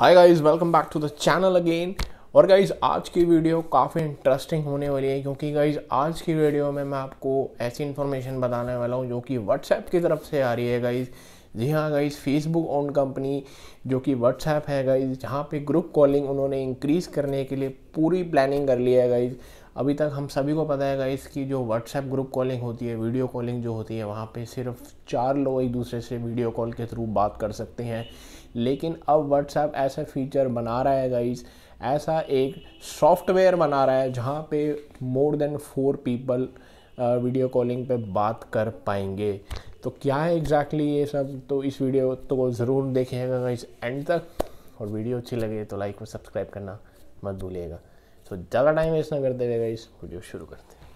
hi guys welcome back to the channel again और guys आज की वीडियो काफ़ी इंटरेस्टिंग होने वाली है क्योंकि गाइज आज की वीडियो में मैं आपको ऐसी इन्फॉर्मेशन बताने वाला हूँ जो कि व्हाट्सएप की तरफ से आ रही है गाइज़ जी हाँ गाइज फेसबुक ओन कंपनी जो कि व्हाट्सएप है गाइज जहाँ पे ग्रुप कॉलिंग उन्होंने इंक्रीज़ करने के लिए पूरी प्लानिंग कर ली है गाइज अभी तक हम सभी को पता है गाइस कि जो व्हाट्सएप ग्रुप कॉलिंग होती है वीडियो कॉलिंग जो होती है वहाँ पे सिर्फ चार लोग एक दूसरे से वीडियो कॉल के थ्रू बात कर सकते हैं लेकिन अब व्हाट्सएप ऐसा फीचर बना रहा है गाइस ऐसा एक सॉफ्टवेयर बना रहा है जहाँ पे more than four people video calling पे बात कर पाएंगे तो क्या है एग्जैक्टली exactly ये सब तो इस वीडियो तो ज़रूर देखेगा गाइस एंड तक और वीडियो अच्छी लगे तो लाइक और सब्सक्राइब करना मत भूलिएगा तो ज़्यादा टाइम वेस्ट ना करते हुए गाइस वीडियो शुरू करते हैं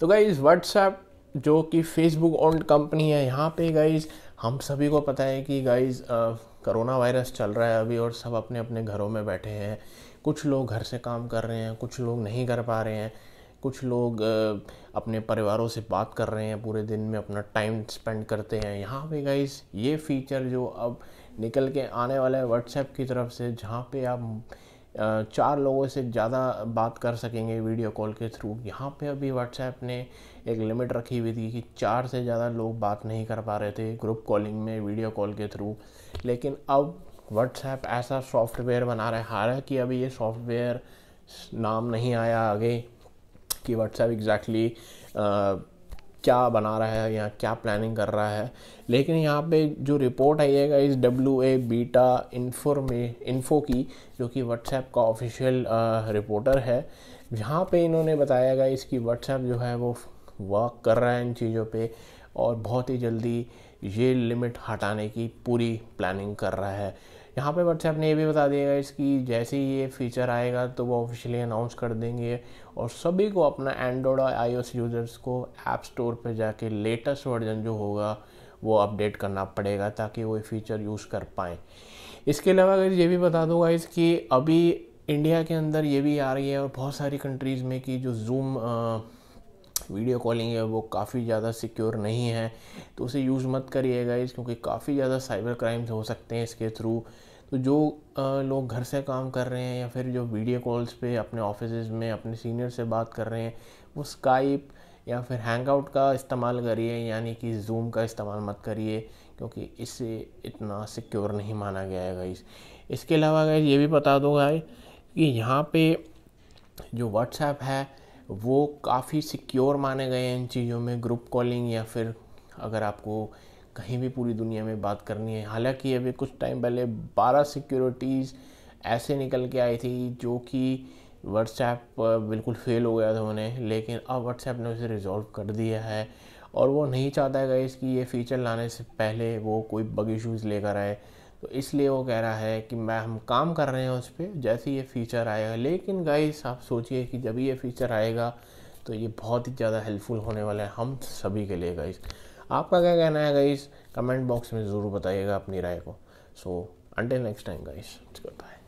तो गाइज़ व्हाट्सएप जो कि फेसबुक ओन्ड कंपनी है यहाँ पे गाइज़ हम सभी को पता है कि गाइज़ कोरोना वायरस चल रहा है अभी और सब अपने अपने घरों में बैठे हैं कुछ लोग घर से काम कर रहे हैं कुछ लोग नहीं कर पा रहे हैं कुछ लोग अपने परिवारों से बात कर रहे हैं पूरे दिन में अपना टाइम स्पेंड करते हैं यहाँ पे गाइस ये फीचर जो अब निकल के आने वाला है व्हाट्सएप की तरफ से जहाँ पे आप चार लोगों से ज़्यादा बात कर सकेंगे वीडियो कॉल के थ्रू यहाँ पे अभी व्हाट्सएप ने एक लिमिट रखी हुई थी कि चार से ज़्यादा लोग बात नहीं कर पा रहे थे ग्रुप कॉलिंग में वीडियो कॉल के थ्रू लेकिन अब व्हाट्सएप ऐसा सॉफ्टवेयर बना रहा है हालांकि अभी ये सॉफ्टवेयर नाम नहीं आया आगे कि व्हाट्सएप एग्जैक्टली क्या बना रहा है या क्या प्लानिंग कर रहा है लेकिन यहाँ पे जो रिपोर्ट आई है इस डब्ल्यू ए बीटा इन्फोर्मे इन्फो की जो कि व्हाट्सएप का ऑफिशियल रिपोर्टर है जहाँ पे इन्होंने बताया गया इसकी व्हाट्सएप जो है वो वर्क कर रहा है इन चीज़ों पे और बहुत ही जल्दी ये लिमिट हटाने की पूरी प्लानिंग कर रहा है यहाँ पे व्हाट्सएप ने ये भी बता दिएगा इसकी जैसे ही ये फीचर आएगा तो वो ऑफिशियली अनाउंस कर देंगे और सभी को अपना एंड्रॉयड और आईओएस यूज़र्स को ऐप स्टोर पर जाके लेटेस्ट वर्जन जो होगा वो अपडेट करना पड़ेगा ताकि वो फीचर यूज़ कर पाएँ इसके अलावा अगर ये भी बता दूँगा इसकी अभी इंडिया के अंदर ये भी आ रही है और बहुत सारी कंट्रीज़ में कि जो जूम वीडियो कॉलिंग है वो काफ़ी ज़्यादा सिक्योर नहीं है तो उसे यूज़ मत करिएगा इस क्योंकि काफ़ी ज़्यादा साइबर क्राइम्स हो सकते हैं इसके थ्रू तो जो लोग घर से काम कर रहे हैं या फिर जो वीडियो कॉल्स पे अपने ऑफिस में अपने सीनियर से बात कर रहे हैं वो स्काइप या फिर हैंगआउट का इस्तेमाल करिए यानी कि जूम का इस्तेमाल मत करिए क्योंकि इससे इतना सिक्योर नहीं माना गया है गाइस इसके अलावा गाइस ये भी बता दो गाइस कि यहाँ पे जो व्हाट्सएप है वो काफ़ी सिक्योर माने गए हैं इन चीज़ों में ग्रुप कॉलिंग या फिर अगर आपको कहीं भी पूरी दुनिया में बात करनी है हालांकि अभी कुछ टाइम पहले 12 सिक्योरिटीज़ ऐसे निकल के आई थी जो कि व्हाट्सएप बिल्कुल फेल हो गया था उन्हें लेकिन अब व्हाट्सएप ने उसे रिज़ॉल्व कर दिया है और वो नहीं चाहता है गाइस कि ये फ़ीचर लाने से पहले वो कोई बग इशूज़ लेकर आए तो इसलिए वो कह रहा है कि मैं हम काम कर रहे हैं उस पर जैसे ये फीचर आएगा लेकिन गाइस आप सोचिए कि जब ये फीचर आएगा तो ये बहुत ही ज़्यादा हेल्पफुल होने वाला है हम सभी के लिए गाइस आपका क्या कहना है गाइस कमेंट बॉक्स में ज़रूर बताइएगा अपनी राय को so until next time guys good bye